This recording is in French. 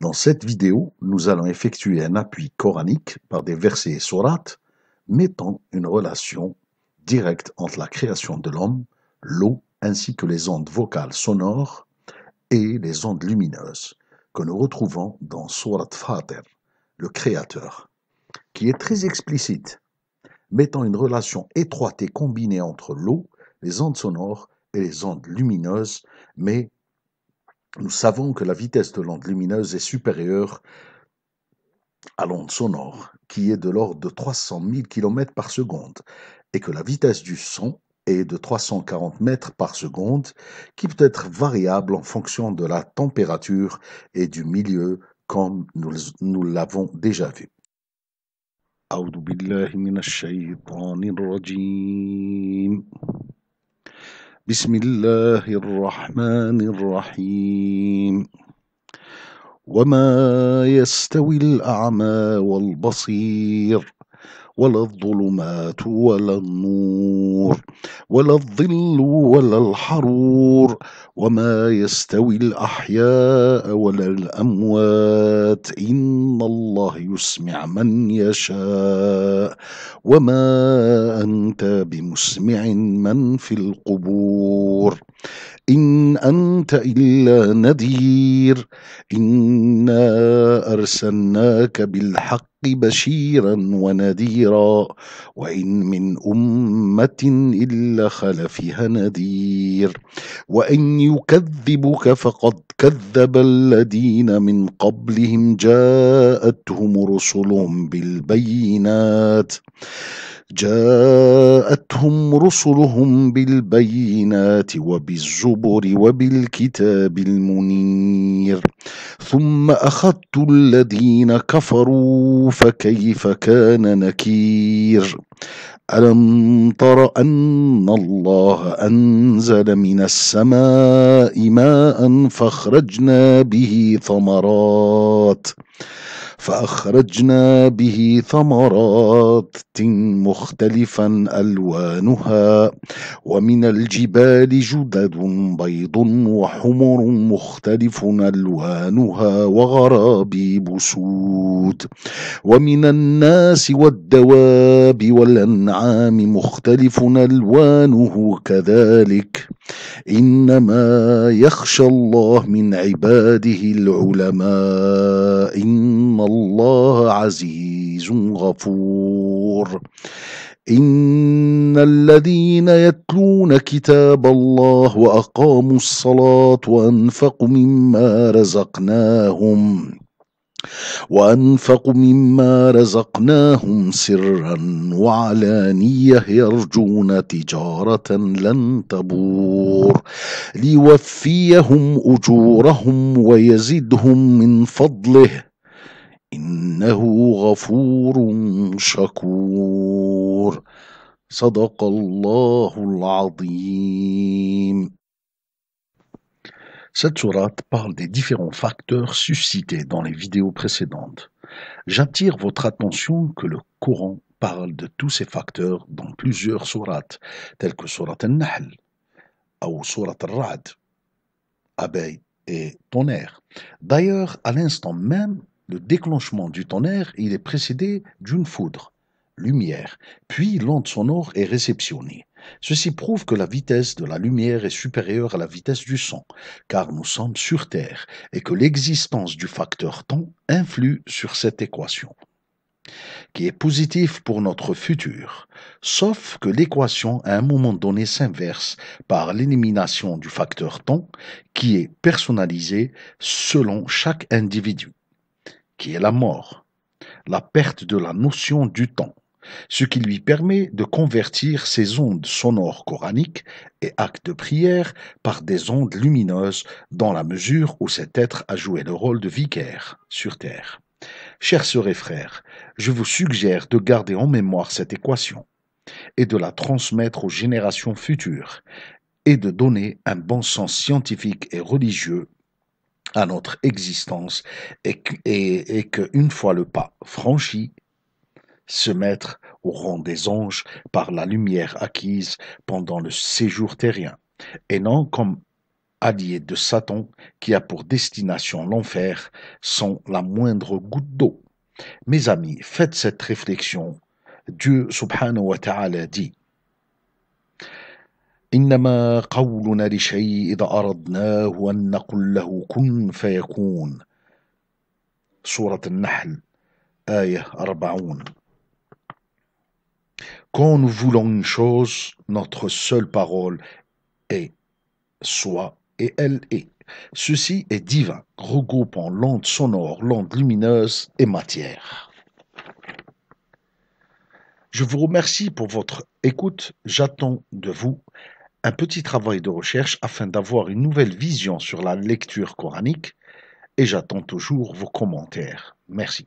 Dans cette vidéo, nous allons effectuer un appui coranique par des versets et sourates mettant une relation directe entre la création de l'homme, l'eau ainsi que les ondes vocales sonores et les ondes lumineuses que nous retrouvons dans Surat Fater, le Créateur, qui est très explicite, mettant une relation étroite et combinée entre l'eau, les ondes sonores et les ondes lumineuses, mais nous savons que la vitesse de l'onde lumineuse est supérieure à l'onde sonore, qui est de l'ordre de 300 000 km par seconde, et que la vitesse du son est de 340 mètres par seconde, qui peut être variable en fonction de la température et du milieu, comme nous, l'avons déjà vu. بسم الله الرحمن الرحيم وما يستوي الاعمى والبصير ولا الظلمات ولا النور ولا الظل ولا الحرور وما يستوي الاحياء ولا الاموات ان الله الله يسمع من يشاء وما انت بمسمع من في القبور ان انت الا نذير انا ارسلناك بالحق بشيرا ونذيرا وان من امه الا خل فيها نذير وان يكذبك فقد كذب الذين من قبلهم جاءت جاءتهم رسلهم بالبينات جاءتهم رسلهم بالبينات وبالزبر وبالكتاب المنير ثم اخذت الذين كفروا فكيف كان نكير الم تر ان الله انزل من السماء ماء فاخرجنا به ثمرات فأخرجنا به ثمرات مختلفا ألوانها ومن الجبال جدد بيض وحمر مختلف ألوانها وغرابيب سود ومن الناس والدواب والأنعام مختلف ألوانه كذلك إنما يخشى الله من عباده العلماء إن الله عزيز غفور ان الذين يتلون كتاب الله واقاموا الصلاه وانفقوا مما رزقناهم وانفقوا مما رزقناهم سرا وعلانيه يرجون تجاره لن تبور ليوفيهم اجورهم ويزدهم من فضله إنه غفور شكور صدق Cette sourate parle des différents facteurs suscités dans les vidéos précédentes. J'attire votre attention que le Coran parle de tous ces facteurs dans plusieurs sourates, telles que sourate al-Nahl ou sourate al-Ra'd, abeille et tonnerre. D'ailleurs, à l'instant même, le déclenchement du tonnerre, il est précédé d'une foudre, lumière, puis l'onde sonore est réceptionnée. Ceci prouve que la vitesse de la lumière est supérieure à la vitesse du son, car nous sommes sur Terre et que l'existence du facteur temps influe sur cette équation, qui est positive pour notre futur, sauf que l'équation à un moment donné s'inverse par l'élimination du facteur temps qui est personnalisé selon chaque individu qui est la mort, la perte de la notion du temps, ce qui lui permet de convertir ses ondes sonores coraniques et actes de prière par des ondes lumineuses dans la mesure où cet être a joué le rôle de vicaire sur Terre. Chers sœurs et frères, je vous suggère de garder en mémoire cette équation et de la transmettre aux générations futures et de donner un bon sens scientifique et religieux à notre existence et, et, et qu'une fois le pas franchi, se mettre au rang des anges par la lumière acquise pendant le séjour terrien, et non comme allié de Satan qui a pour destination l'enfer sans la moindre goutte d'eau. Mes amis, faites cette réflexion. Dieu subhanahu wa ta'ala dit quand nous voulons une chose, notre seule parole est soit et elle est. Ceci est divin, regroupant l'onde sonore, l'onde lumineuse et matière. Je vous remercie pour votre écoute. J'attends de vous un petit travail de recherche afin d'avoir une nouvelle vision sur la lecture coranique et j'attends toujours vos commentaires. Merci.